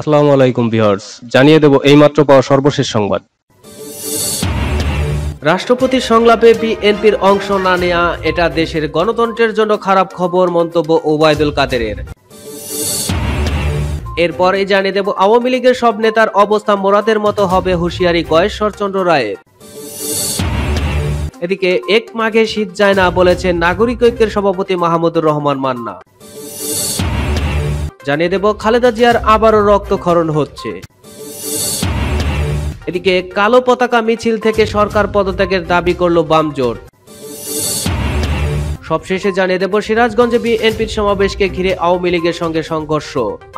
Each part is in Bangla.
আসসালামু আলাইকুম ভিউয়ার্স জানিয়ে দেব এইমাত্র পাওয়া সর্বশেষ সংবাদ রাষ্ট্রপতির সংলাপে বিএনপির অংশ না নেয়া এটা দেশের গণতন্ত্রের জন্য খারাপ খবর মন্তব্য ওবায়দুল কাদেরের এরপরে জানিয়ে দেব আওয়ামী লীগের সব নেতার অবস্থা মোরাদের মতো হবে হুঁশিয়ারি গয়েশ্বরচন্দ্র রায়ের এদিকে এক মাঘে শীত যায় না বলেছেন নাগরিক ঐক্যের সভাপতি মাহমুদুর রহমান মান্না জানিয়ে দেব খালেদা জিয়ার আবারও রক্তক্ষরণ হচ্ছে এদিকে কালো পতাকা মিছিল থেকে সরকার পদত্যাগের দাবি করল বামজোট সবশেষে জানিয়ে দেব সিরাজগঞ্জে বিএনপির সমাবেশকে ঘিরে আওয়ামী লীগের সঙ্গে সংঘর্ষ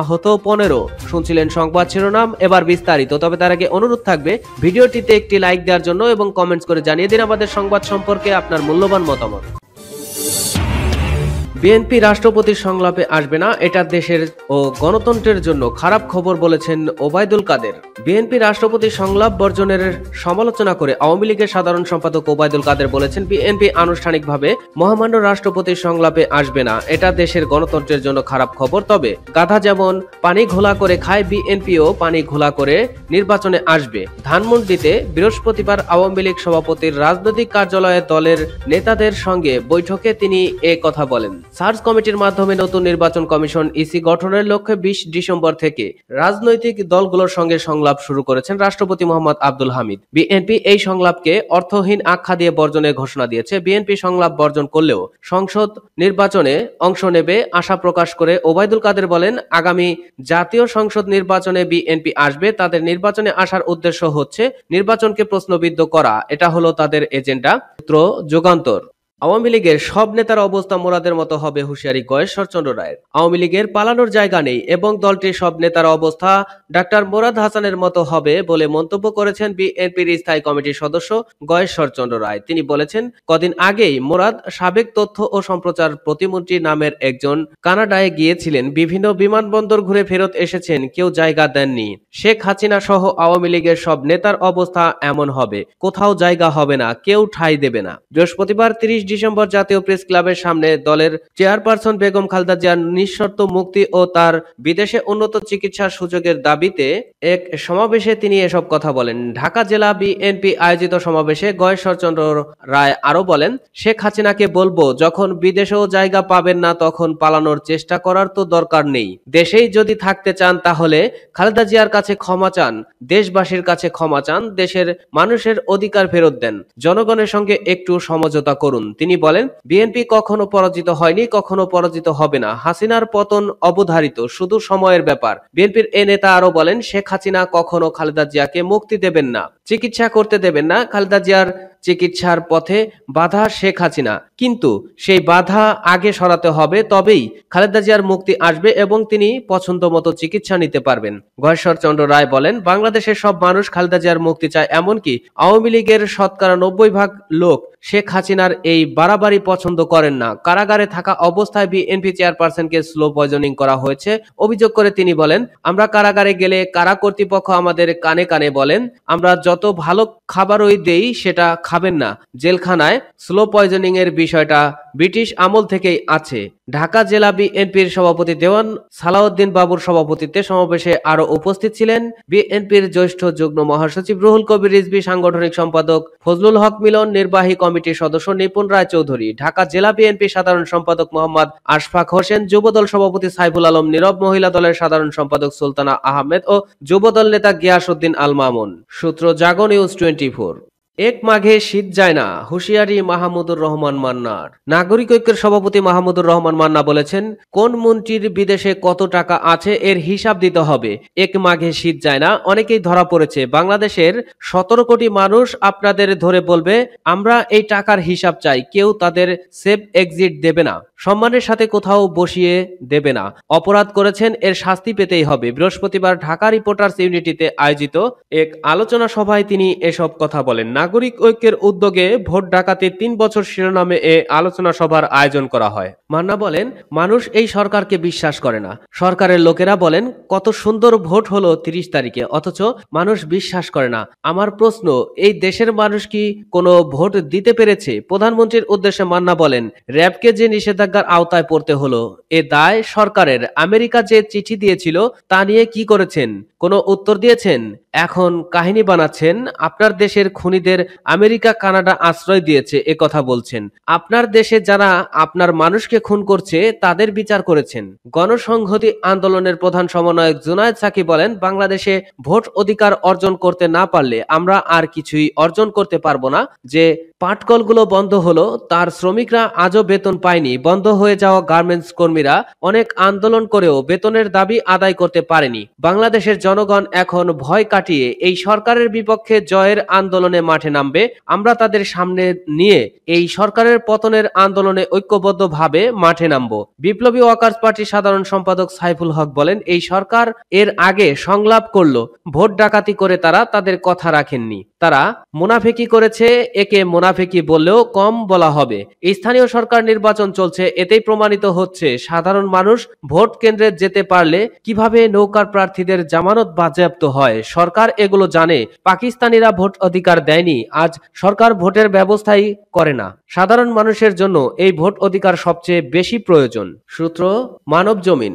আহত পনেরো শুনছিলেন সংবাদ শিরোনাম এবার বিস্তারিত তবে তার আগে অনুরোধ থাকবে ভিডিওটিতে একটি লাইক দেওয়ার জন্য এবং কমেন্টস করে জানিয়ে দিন আমাদের সংবাদ সম্পর্কে আপনার মূল্যবান মতামত বিএনপি রাষ্ট্রপতির সংলাপে আসবে না এটা দেশের ও গণতন্ত্রের জন্য খারাপ খবর বলেছেন ওবায়দুল কাদের বিএনপি রাষ্ট্রপতি সংলাপ বর্জনের সমালোচনা করে আওয়ামী লীগের সাধারণ সম্পাদক ওবায়দুল কাদের বলেছেন বিএনপি আনুষ্ঠানিকভাবে মহামান্য রাষ্ট্রপতির সংলাপে আসবে না এটা দেশের গণতন্ত্রের জন্য খারাপ খবর তবে গাধা যেমন পানি ঘোলা করে খায় বিএনপিও পানি ঘোলা করে নির্বাচনে আসবে ধানমন্ডিতে বৃহস্পতিবার আওয়ামী লীগ সভাপতির রাজনৈতিক কার্যালয়ে দলের নেতাদের সঙ্গে বৈঠকে তিনি এ কথা বলেন সার্চ কমিটির মাধ্যমে নতুন নির্বাচন কমিশন ইসি গঠনের লক্ষ্যে বিশ ডিসেম্বর থেকে রাজনৈতিক দলগুলোর সঙ্গে সংলাপ শুরু করেছেন রাষ্ট্রপতি মোহাম্মদ আব্দুল হামিদ বিএনপি এই সংলাপকে অর্থহীন আখ্যা দিয়ে বর্জনের ঘোষণা দিয়েছে বিএনপি সংলাপ বর্জন করলেও সংসদ নির্বাচনে অংশ নেবে আশা প্রকাশ করে ওবায়দুল কাদের বলেন আগামী জাতীয় সংসদ নির্বাচনে বিএনপি আসবে তাদের নির্বাচনে আসার উদ্দেশ্য হচ্ছে নির্বাচনকে প্রশ্নবিদ্ধ করা এটা হলো তাদের এজেন্ডা সূত্র যুগান্তর আওয়ামী লীগের সব নেতার অবস্থা মোরাদের মতো হবে হুঁশিয়ারি গয়েশ শরচন্দ্র রায়ের আওয়ামী লীগের পালানোর জায়গা নেই এবং দলটির সব নেতার অবস্থা ডাক্তার মোরাদ হাসানের মতো হবে বলে মন্তব্য করেছেন বিএনপির স্থায়ী কমিটির সদস্য গয়েশ শরচন্দ্র রায় তিনি বলেছেন কদিন আগেই মোরাদ সাবেক তথ্য ও সম্প্রচার প্রতিমন্ত্রী নামের একজন কানাডায় গিয়েছিলেন বিভিন্ন বিমানবন্দর ঘুরে ফেরত এসেছেন কেউ জায়গা দেননি শেখ হাসিনা সহ আওয়ামী লীগের সব নেতার অবস্থা এমন হবে কোথাও জায়গা হবে না কেউ ঠাঁই দেবে না বৃহস্পতিবার তিরিশ ডিসেম্বর জাতীয় প্রেস ক্লাবের সামনে দলের চেয়ারপারসন বেগম খালদা জিয়ার নিঃশর্ত মুক্তি ও তার বিদেশে উন্নত চিকিৎসার সুযোগের দাবিতে এক সমাবেশে তিনি এসব কথা বলেন ঢাকা জেলা বিএনপি আয়োজিত সমাবেশে গয়েশ্বরচন্দ্র রায় আরো বলেন শেখ হাসিনাকে বলবো যখন বিদেশেও জায়গা পাবেন না তখন পালানোর চেষ্টা করার তো দরকার নেই দেশেই যদি থাকতে চান তাহলে খালেদা জিয়ার কাছে ক্ষমা চান দেশবাসীর কাছে ক্ষমা চান দেশের মানুষের অধিকার ফেরত দেন জনগণের সঙ্গে একটু সমঝোতা করুন তিনি বলেন বিএনপি কখনো পরাজিত হয়নি কখনো পরাজিত হবে না হাসিনার পতন অবধারিত শুধু সময়ের ব্যাপার বিএনপির এ নেতা আরো বলেন শেখ হাসিনা কখনো খালেদা জিয়াকে মুক্তি দেবেন না চিকিৎসা করতে দেবেন না খালেদা জিয়ার চিকিৎসার পথে বাধা শেখ হাসিনা কিন্তু সেই বাধা আগে সরাতে হবে তবেই খালেদা জিয়ার মুক্তি আসবে এবং তিনি পছন্দ মতো চিকিৎসা নিতে পারবেন গহেশ্বর চন্দ্র রায় বলেন বাংলাদেশের সব মানুষ খালেদা জিয়ার মুক্তি চায় এমনকি আওয়ামী লীগের শতকরা নব্বই ভাগ লোক শেখ হাসিনার এই বাড়াবাড়ি পছন্দ করেন না কারাগারে থাকা অবস্থায় বিএনপি চেয়ারপারসনকে স্লো পয়জনিং করা হয়েছে অভিযোগ করে তিনি বলেন আমরা কারাগারে গেলে কারা কর্তৃপক্ষ আমাদের কানে কানে বলেন আমরা যত ভালো খাবারই দেই সেটা খাবেন না জেলখানায় স্লো পয়জনিং এর বিষয়টা ব্রিটিশ আমল থেকেই আছে ঢাকা জেলা বিএনপির সভাপতি দেওয়ান সালাউদ্দিন বাবুর সভাপতিত্বে সমাবেশে আরো উপস্থিত ছিলেন বিএনপির জ্যেষ্ঠ যুগ্ম মহাসচিব রুহুল কবির রিজবি সাংগঠনিক সম্পাদক ফজলুল হক মিলন নির্বাহী কমিটির সদস্য নিপুন রায় চৌধুরী ঢাকা জেলা বিএনপি সাধারণ সম্পাদক মোহাম্মদ আশফাক হোসেন যুবদল সভাপতি সাইফুল আলম নীরব মহিলা দলের সাধারণ সম্পাদক সুলতানা আহমেদ ও যুবদল নেতা গিয়াসুদ্দিন আল মামুন সূত্র জাগো নিউজ টোয়েন্টি এক মাঘে শীত যায় না হুঁশিয়ারি মাহমুদুর রহমান মান্নার নাগরিক ঐক্যের সভাপতি মাহমুদুর রহমান মান্না বলেছেন কোন মন্ত্রীর বিদেশে কত টাকা আছে এর হিসাব দিতে হবে এক মাঘে শীত যায় না অনেকেই ধরা পড়েছে বাংলাদেশের সতেরো কোটি মানুষ আপনাদের ধরে বলবে আমরা এই টাকার হিসাব চাই কেউ তাদের সেফ এক্সিট দেবে না সম্মানের সাথে কোথাও বসিয়ে দেবে না অপরাধ করেছেন এর শাস্তি পেতেই হবে বৃহস্পতিবার ঢাকা রিপোর্টার্স ইউনিটিতে আয়োজিত এক আলোচনা সভায় তিনি এসব কথা বলেন নাগরিক ঐক্যের উদ্যোগে ভোট ডাকাতে তিন বছর শিরোনামে এ আলোচনা সভার আয়োজন করা হয় মান্না বলেন মানুষ এই সরকারকে বিশ্বাস করে না সরকারের লোকেরা বলেন কত সুন্দর ভোট হলো তিরিশ তারিখে অথচ মানুষ বিশ্বাস করে না আমার প্রশ্ন এই দেশের মানুষ কি কোনো ভোট দিতে পেরেছে প্রধানমন্ত্রীর উদ্দেশ্যে মান্না বলেন র্যাবকে যে নিষেধাজ্ঞা নিষেধাজ্ঞার আওতায় পড়তে হলো এ দায় সরকারের আমেরিকা যে চিঠি দিয়েছিল তা নিয়ে কি করেছেন কোনো উত্তর দিয়েছেন এখন কাহিনী বানাচ্ছেন আপনার দেশের খুনিদের আমেরিকা কানাডা আশ্রয় দিয়েছে এ কথা বলছেন আপনার দেশে যারা আপনার মানুষকে খুন করছে তাদের বিচার করেছেন গণসংহতি আন্দোলনের প্রধান সমন্বয়ক জুনায়দ সাকি বলেন বাংলাদেশে ভোট অধিকার অর্জন করতে না পারলে আমরা আর কিছুই অর্জন করতে পারবো না যে পাটকলগুলো বন্ধ হলো তার শ্রমিকরা আজও বেতন পায়নি বন্ধ হয়ে যাওয়া গার্মেন্টস কর্মীরা অনেক আন্দোলন করেও বেতনের দাবি আদায় করতে পারেনি বাংলাদেশের জনগণ এখন ভয় কাটিয়ে এই সরকারের বিপক্ষে জয়ের আন্দোলনে মাঠে নামবে আমরা তাদের সামনে নিয়ে এই সরকারের পতনের আন্দোলনে ঐক্যবদ্ধভাবে মাঠে নামব বিপ্লবী ওয়াকার্স পার্টির সাধারণ সম্পাদক সাইফুল হক বলেন এই সরকার এর আগে সংলাপ করল ভোট ডাকাতি করে তারা তাদের কথা রাখেননি তারা মুনাফেকি করেছে একে মুনাফেকি বললেও কম বলা হবে স্থানীয় সরকার নির্বাচন চলছে এতেই প্রমাণিত হচ্ছে সাধারণ মানুষ ভোট কেন্দ্রে যেতে পারলে কিভাবে নৌকার প্রার্থীদের জামানত বাজেয়াপ্ত হয় সরকার এগুলো জানে পাকিস্তানিরা ভোট অধিকার দেয়নি আজ সরকার ভোটের ব্যবস্থাই করে না সাধারণ মানুষের জন্য এই ভোট অধিকার সবচেয়ে বেশি প্রয়োজন সূত্র মানব জমিন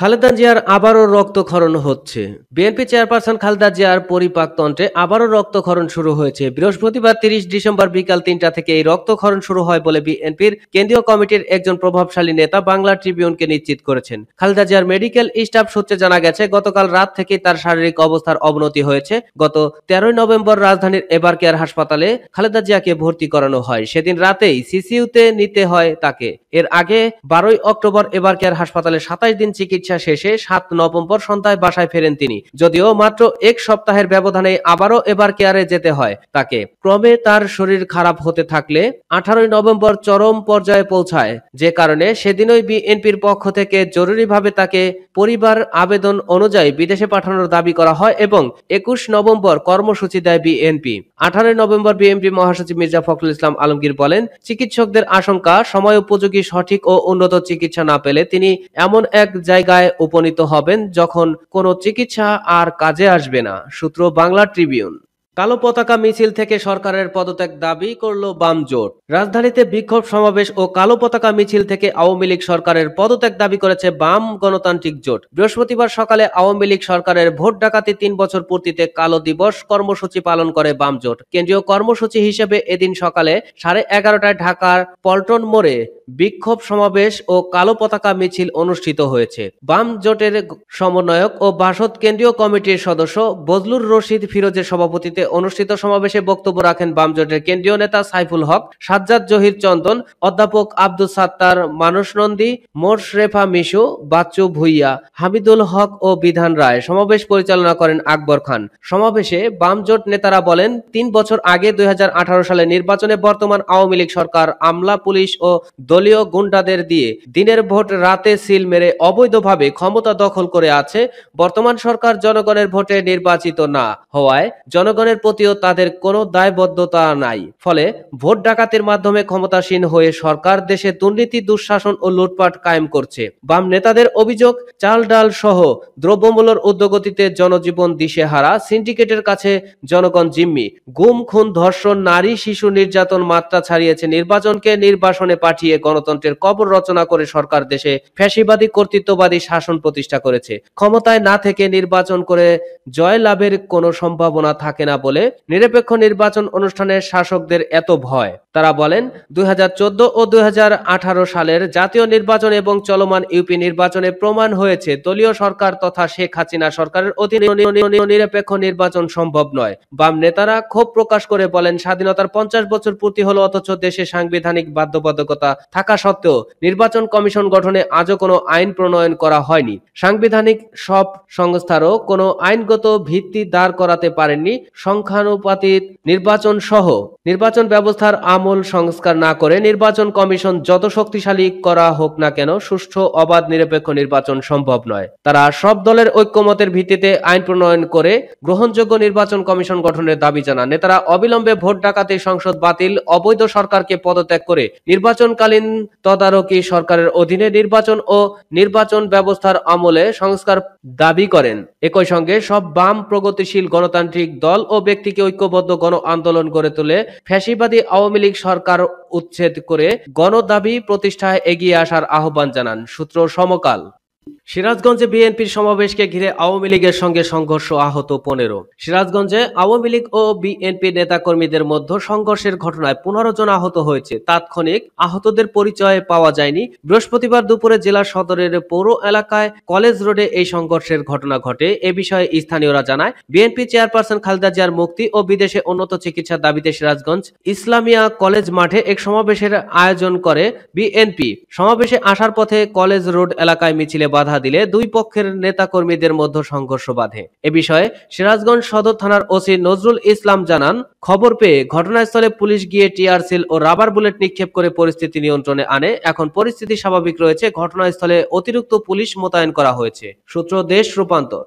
খালেদা জিয়ার আবারও রক্তক্ষরণ হচ্ছে বিএনপি চেয়ারপারসন খালেদা জিয়ার পরিপাকতন্ত্রে আবারও রক্তক্ষরণ শুরু হয়েছে বৃহস্পতিবার তিরিশ ডিসেম্বর বিকাল তিনটা থেকে এই রক্তক্ষরণ শুরু হয় বলে বিএনপির কেন্দ্রীয় কমিটির একজন প্রভাবশালী নেতা বাংলা ট্রিবিউনকে নিশ্চিত করেছেন খালেদা জিয়ার মেডিকেল স্টাফ সূত্রে জানা গেছে গতকাল রাত থেকেই তার শারীরিক অবস্থার অবনতি হয়েছে গত তেরোই নভেম্বর রাজধানীর এবার কেয়ার হাসপাতালে খালেদা জিয়াকে ভর্তি করানো হয় সেদিন রাতেই সিসিউতে নিতে হয় তাকে এর আগে বারোই অক্টোবর এবার কেয়ার হাসপাতালে সাতাশ দিন চিকিৎসা চিকিৎসা শেষে সাত নবম পর সন্ধ্যায় বাসায় ফেরেন তিনি যদিও মাত্র এক সপ্তাহের ব্যবধানে আবারও এবার কেয়ারে যেতে হয় তাকে ক্রমে তার শরীর খারাপ হতে থাকলে আঠারোই নভেম্বর চরম পর্যায়ে পৌঁছায় যে কারণে সেদিনই বিএনপির পক্ষ থেকে জরুরিভাবে তাকে পরিবার আবেদন অনুযায়ী বিদেশে পাঠানোর দাবি করা হয় এবং একুশ নভেম্বর কর্মসূচি দেয় বিএনপি আঠারোই নভেম্বর বিএনপি মহাসচিব মির্জা ফখরুল ইসলাম আলমগীর বলেন চিকিৎসকদের আশঙ্কা সময় উপযোগী সঠিক ও উন্নত চিকিৎসা না পেলে তিনি এমন এক জায়গা জায়গায় উপনীত হবেন যখন কোনো চিকিৎসা আর কাজে আসবে না সূত্র বাংলা ট্রিবিউন কালো পতাকা মিছিল থেকে সরকারের পদত্যাগ দাবি করল বাম জোট রাজধানীতে বিক্ষোভ সমাবেশ ও কালো পতাকা মিছিল থেকে আওয়ামী লীগ সরকারের পদত্যাগ দাবি করেছে বাম গণতান্ত্রিক জোট বৃহস্পতিবার সকালে আওয়ামী লীগ সরকারের ভোট ডাকাতি তিন বছর পূর্তিতে কালো দিবস কর্মসূচি পালন করে বাম জোট কেন্দ্রীয় কর্মসূচি হিসেবে এদিন সকালে সাড়ে এগারোটায় ঢাকার পল্টন মোড়ে বিক্ষোভ সমাবেশ ও কালো পতাকা মিছিল অনুষ্ঠিত হয়েছে বাম জোটের সমন্বয়ক ও বাসদ কেন্দ্রীয় কমিটির সদস্য বজলুর রশিদ ফিরোজের সভাপতিতে অনুষ্ঠিত সমাবেশে বক্তব্য রাখেন বাম জোটের কেন্দ্রীয় নেতা সাইফুল হক সাজ্জাদ জহির চন্দন অধ্যাপক আব্দুল সাত্তার মানস নন্দী মোরশরেফা মিশু বাচ্চু ভুইয়া হামিদুল হক ও বিধান রায় সমাবেশ পরিচালনা করেন আকবর খান সমাবেশে বাম জোট নেতারা বলেন তিন বছর আগে দুই সালে নির্বাচনে বর্তমান আওয়ামী লীগ সরকার আমলা পুলিশ ও দলীয় গুন্ডাদের দিয়ে দিনের ভোট রাতে সিল মেরে অবৈধভাবে ক্ষমতা দখল করে আছে বর্তমান সরকার জনগণের ভোটে নির্বাচিত না হওয়ায় জনগণের প্রতিও তাদের কোনো দায়বদ্ধতা নাই ফলে ভোট ডাকাতির মাধ্যমে ক্ষমতাসীন হয়ে সরকার দেশে দুর্নীতি দুঃশাসন ও লুটপাট কায়েম করছে বাম নেতাদের অভিযোগ চাল ডাল সহ দ্রব্যমূল্যের উদ্যোগতিতে জনজীবন দিশেহারা সিন্ডিকেটের কাছে জনগণ জিম্মি গুম খুন ধর্ষণ নারী শিশু নির্যাতন মাত্রা ছাড়িয়েছে নির্বাচনকে নির্বাসনে পাঠিয়ে গণতন্ত্রের কবর রচনা করে সরকার দেশে ফ্যাসিবাদী কর্তৃত্ববাদী শাসন প্রতিষ্ঠা করেছে ক্ষমতায় না থেকে নির্বাচন করে জয় লাভের কোনো সম্ভাবনা থাকে না বলে নিরপেক্ষ নির্বাচন অনুষ্ঠানে শাসকদের এত ভয় তারা বলেন দুই ও দুই সালের জাতীয় নির্বাচন এবং চলমান ইউপি নির্বাচনে প্রমাণ হয়েছে দলীয় সরকার তথা শেখ হাসিনা সরকারের নিরপেক্ষ নির্বাচন সম্ভব নয় বাম নেতারা ক্ষোভ প্রকাশ করে বলেন স্বাধীনতার পঞ্চাশ বছর পূর্তি হলো অথচ দেশে সাংবিধানিক বাধ্যবাধকতা থাকা সত্ত্বেও নির্বাচন কমিশন গঠনে আজও কোনো আইন প্রণয়ন করা হয়নি সাংবিধানিক সব সংস্থারও কোনো আইনগত ভিত্তি দাঁড় করাতে পারেননি সংখ্যানুপাতিক নির্বাচন সহ নির্বাচন ব্যবস্থার আম আমূল সংস্কার না করে নির্বাচন কমিশন যত শক্তিশালী করা হোক না কেন সুষ্ঠু অবাধ নিরপেক্ষ নির্বাচন সম্ভব নয় তারা সব দলের ঐক্যমতের ভিত্তিতে আইন প্রণয়ন করে গ্রহণযোগ্য নির্বাচন কমিশন গঠনের দাবি জানান নেতারা অবিলম্বে ভোট ডাকাতি সংসদ বাতিল অবৈধ সরকারকে পদত্যাগ করে নির্বাচনকালীন তদারকি সরকারের অধীনে নির্বাচন ও নির্বাচন ব্যবস্থার আমলে সংস্কার দাবি করেন একই সঙ্গে সব বাম প্রগতিশীল গণতান্ত্রিক দল ও ব্যক্তিকে ঐক্যবদ্ধ গণ আন্দোলন গড়ে তুলে ফ্যাসিবাদী আওয়ামী লীগ আঞ্চলিক সরকার উচ্ছেদ করে গণদাবি প্রতিষ্ঠায় এগিয়ে আসার আহ্বান জানান সূত্র সমকাল সিরাজগঞ্জে বিএনপির সমাবেশকে ঘিরে আওয়ামী লীগের সঙ্গে সংঘর্ষ আহত পনেরো সিরাজগঞ্জে আওয়ামী লীগ ও বিএনপি নেতাকর্মীদের মধ্যে সংঘর্ষের ঘটনায় পনেরো জন আহত হয়েছে তাৎক্ষণিক আহতদের পরিচয় পাওয়া যায়নি বৃহস্পতিবার দুপুরে জেলা সদরের পৌর এলাকায় কলেজ রোডে এই সংঘর্ষের ঘটনা ঘটে এ বিষয়ে স্থানীয়রা জানায় বিএনপি চেয়ারপারসন খালেদা জিয়ার মুক্তি ও বিদেশে উন্নত চিকিৎসার দাবিতে সিরাজগঞ্জ ইসলামিয়া কলেজ মাঠে এক সমাবেশের আয়োজন করে বিএনপি সমাবেশে আসার পথে কলেজ রোড এলাকায় মিছিলে বাধা দিলে দুই পক্ষের নেতাকর্মীদের মধ্যে সংঘর্ষ বাধে এ বিষয়ে সিরাজগঞ্জ সদর থানার ওসি নজরুল ইসলাম জানান খবর পেয়ে ঘটনাস্থলে পুলিশ গিয়ে টিআরসিল ও রাবার বুলেট নিক্ষেপ করে পরিস্থিতি নিয়ন্ত্রণে আনে এখন পরিস্থিতি স্বাভাবিক রয়েছে ঘটনাস্থলে অতিরিক্ত পুলিশ মোতায়েন করা হয়েছে সূত্র দেশ রূপান্তর